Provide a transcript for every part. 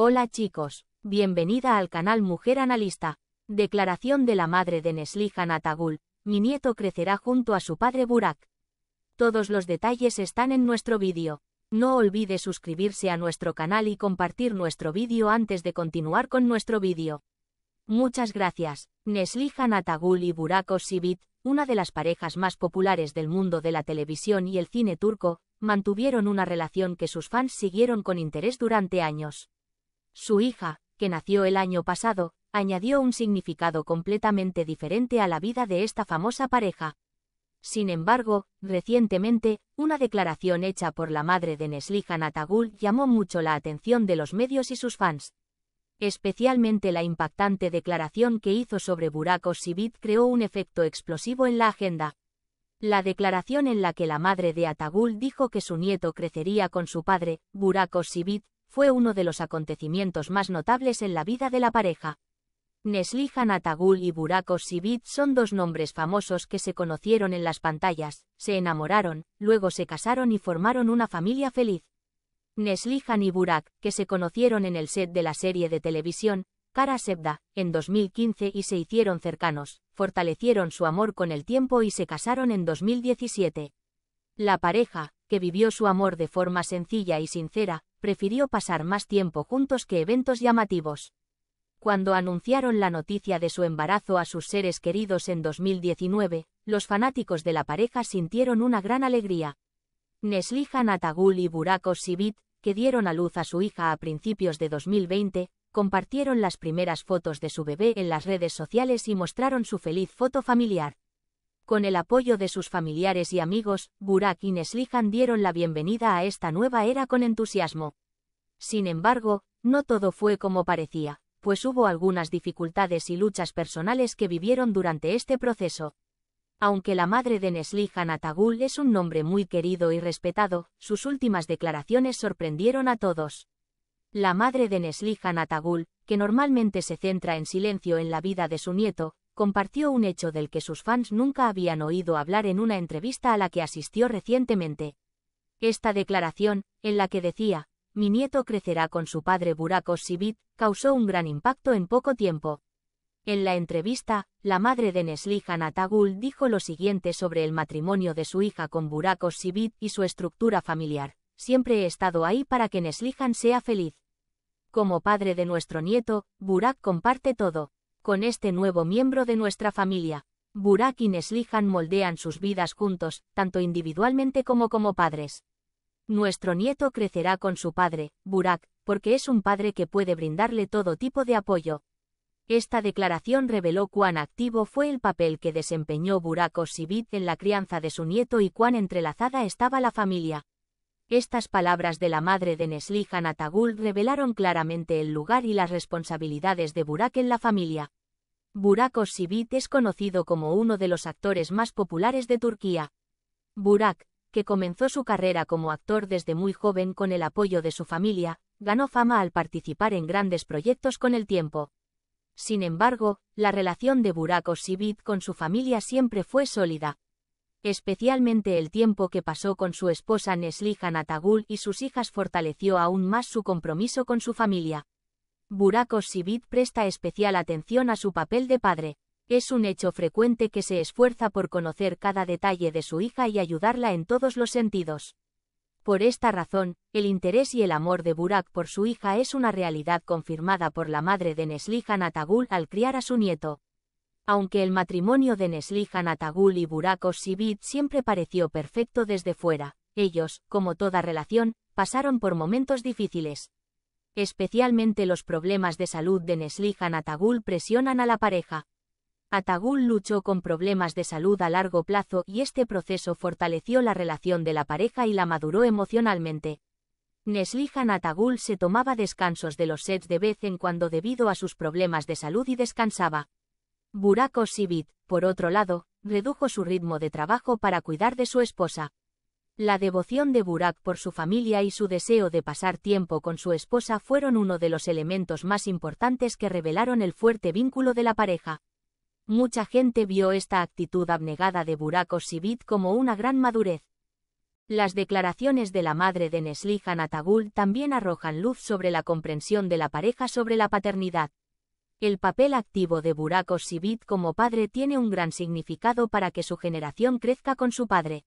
Hola chicos, bienvenida al canal Mujer Analista. Declaración de la madre de Neslihan Atagul, mi nieto crecerá junto a su padre Burak. Todos los detalles están en nuestro vídeo. No olvide suscribirse a nuestro canal y compartir nuestro vídeo antes de continuar con nuestro vídeo. Muchas gracias. Neslihan Atagul y Burak sibit una de las parejas más populares del mundo de la televisión y el cine turco, mantuvieron una relación que sus fans siguieron con interés durante años. Su hija, que nació el año pasado, añadió un significado completamente diferente a la vida de esta famosa pareja. Sin embargo, recientemente, una declaración hecha por la madre de Neslihan Atagul llamó mucho la atención de los medios y sus fans. Especialmente la impactante declaración que hizo sobre Burak sibit creó un efecto explosivo en la agenda. La declaración en la que la madre de Atagul dijo que su nieto crecería con su padre, Burak sibit, fue uno de los acontecimientos más notables en la vida de la pareja. Neslihan Atagul y Burak Sibit son dos nombres famosos que se conocieron en las pantallas, se enamoraron, luego se casaron y formaron una familia feliz. Neslihan y Burak, que se conocieron en el set de la serie de televisión, Kara Sebda, en 2015 y se hicieron cercanos, fortalecieron su amor con el tiempo y se casaron en 2017. La pareja, que vivió su amor de forma sencilla y sincera, prefirió pasar más tiempo juntos que eventos llamativos. Cuando anunciaron la noticia de su embarazo a sus seres queridos en 2019, los fanáticos de la pareja sintieron una gran alegría. Neslihan Atagul y Burak sibit que dieron a luz a su hija a principios de 2020, compartieron las primeras fotos de su bebé en las redes sociales y mostraron su feliz foto familiar. Con el apoyo de sus familiares y amigos, Burak y Neslihan dieron la bienvenida a esta nueva era con entusiasmo. Sin embargo, no todo fue como parecía, pues hubo algunas dificultades y luchas personales que vivieron durante este proceso. Aunque la madre de Neslihan Atagul es un nombre muy querido y respetado, sus últimas declaraciones sorprendieron a todos. La madre de Neslihan Atagul, que normalmente se centra en silencio en la vida de su nieto, compartió un hecho del que sus fans nunca habían oído hablar en una entrevista a la que asistió recientemente. Esta declaración, en la que decía, mi nieto crecerá con su padre Burak sibit causó un gran impacto en poco tiempo. En la entrevista, la madre de Neslihan Atagul dijo lo siguiente sobre el matrimonio de su hija con Burak sibit y su estructura familiar. Siempre he estado ahí para que Neslihan sea feliz. Como padre de nuestro nieto, Burak comparte todo con este nuevo miembro de nuestra familia. Burak y Neslihan moldean sus vidas juntos, tanto individualmente como como padres. Nuestro nieto crecerá con su padre, Burak, porque es un padre que puede brindarle todo tipo de apoyo. Esta declaración reveló cuán activo fue el papel que desempeñó Burak Osibit en la crianza de su nieto y cuán entrelazada estaba la familia. Estas palabras de la madre de Neslihan Atagul revelaron claramente el lugar y las responsabilidades de Burak en la familia. Burak Özçivit es conocido como uno de los actores más populares de Turquía. Burak, que comenzó su carrera como actor desde muy joven con el apoyo de su familia, ganó fama al participar en grandes proyectos con el tiempo. Sin embargo, la relación de Burak Özçivit con su familia siempre fue sólida. Especialmente el tiempo que pasó con su esposa Neslihan Atagul y sus hijas fortaleció aún más su compromiso con su familia. Burakos Özçivit presta especial atención a su papel de padre. Es un hecho frecuente que se esfuerza por conocer cada detalle de su hija y ayudarla en todos los sentidos. Por esta razón, el interés y el amor de Burak por su hija es una realidad confirmada por la madre de Neslihan Atagul al criar a su nieto. Aunque el matrimonio de Neslihan Atagul y Burak Özçivit siempre pareció perfecto desde fuera, ellos, como toda relación, pasaron por momentos difíciles especialmente los problemas de salud de Neslihan Atagul presionan a la pareja. Atagul luchó con problemas de salud a largo plazo y este proceso fortaleció la relación de la pareja y la maduró emocionalmente. Neslihan Atagul se tomaba descansos de los sets de vez en cuando debido a sus problemas de salud y descansaba. Burak Osibit, por otro lado, redujo su ritmo de trabajo para cuidar de su esposa. La devoción de Burak por su familia y su deseo de pasar tiempo con su esposa fueron uno de los elementos más importantes que revelaron el fuerte vínculo de la pareja. Mucha gente vio esta actitud abnegada de Burak Sibit como una gran madurez. Las declaraciones de la madre de Neslihan Atagul también arrojan luz sobre la comprensión de la pareja sobre la paternidad. El papel activo de Burak Sibit como padre tiene un gran significado para que su generación crezca con su padre.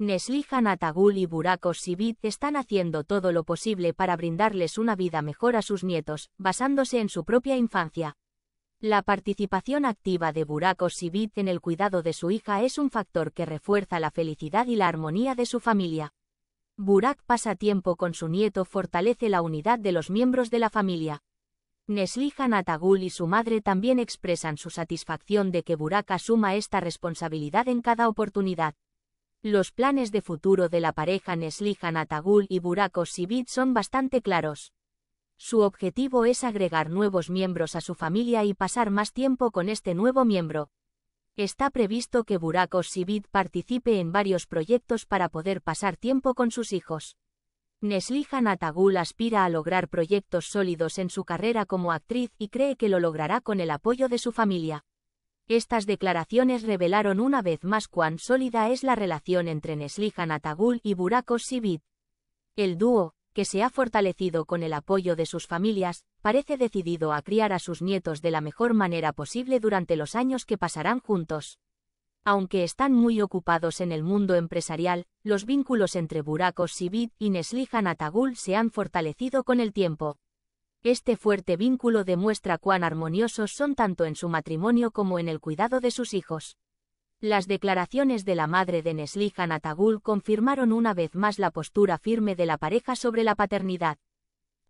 Neslihan Atagul y Burak Sibit están haciendo todo lo posible para brindarles una vida mejor a sus nietos, basándose en su propia infancia. La participación activa de Burak Sibit en el cuidado de su hija es un factor que refuerza la felicidad y la armonía de su familia. Burak pasa tiempo con su nieto fortalece la unidad de los miembros de la familia. Neslihan Atagul y su madre también expresan su satisfacción de que Burak asuma esta responsabilidad en cada oportunidad. Los planes de futuro de la pareja Neslihan Atagul y Burako Sibit son bastante claros. Su objetivo es agregar nuevos miembros a su familia y pasar más tiempo con este nuevo miembro. Está previsto que Burako Sibit participe en varios proyectos para poder pasar tiempo con sus hijos. Neslihan Atagul aspira a lograr proyectos sólidos en su carrera como actriz y cree que lo logrará con el apoyo de su familia. Estas declaraciones revelaron una vez más cuán sólida es la relación entre Neslihan Atagul y Burakos Sivit. El dúo, que se ha fortalecido con el apoyo de sus familias, parece decidido a criar a sus nietos de la mejor manera posible durante los años que pasarán juntos. Aunque están muy ocupados en el mundo empresarial, los vínculos entre Burakos Sivit y Neslihan Atagul se han fortalecido con el tiempo. Este fuerte vínculo demuestra cuán armoniosos son tanto en su matrimonio como en el cuidado de sus hijos. Las declaraciones de la madre de Neslihan Atagul confirmaron una vez más la postura firme de la pareja sobre la paternidad.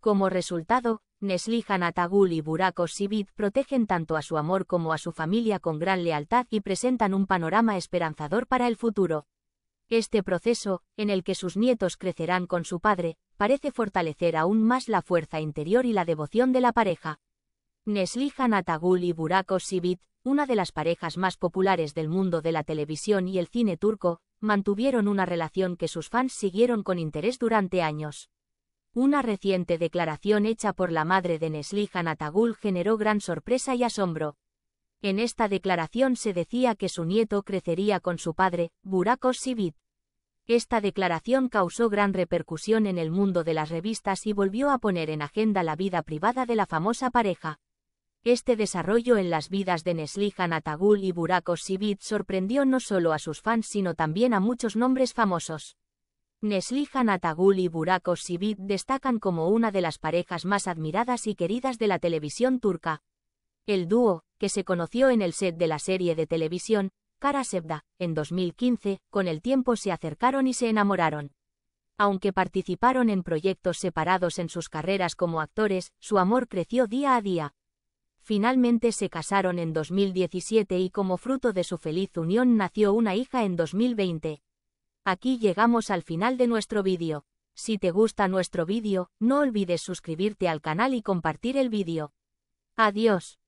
Como resultado, Neslihan Atagul y Burak Sibid protegen tanto a su amor como a su familia con gran lealtad y presentan un panorama esperanzador para el futuro. Este proceso, en el que sus nietos crecerán con su padre, parece fortalecer aún más la fuerza interior y la devoción de la pareja. Neslihan Atagul y Burak Sivit, una de las parejas más populares del mundo de la televisión y el cine turco, mantuvieron una relación que sus fans siguieron con interés durante años. Una reciente declaración hecha por la madre de Neslihan Atagul generó gran sorpresa y asombro. En esta declaración se decía que su nieto crecería con su padre, Burakos sivit Esta declaración causó gran repercusión en el mundo de las revistas y volvió a poner en agenda la vida privada de la famosa pareja. Este desarrollo en las vidas de Neslihan Atagul y Burakos sivit sorprendió no solo a sus fans sino también a muchos nombres famosos. Neslihan Atagul y Burakos sivit destacan como una de las parejas más admiradas y queridas de la televisión turca. El dúo, que se conoció en el set de la serie de televisión, Cara Sebda, en 2015, con el tiempo se acercaron y se enamoraron. Aunque participaron en proyectos separados en sus carreras como actores, su amor creció día a día. Finalmente se casaron en 2017 y como fruto de su feliz unión nació una hija en 2020. Aquí llegamos al final de nuestro vídeo. Si te gusta nuestro vídeo, no olvides suscribirte al canal y compartir el vídeo. Adiós.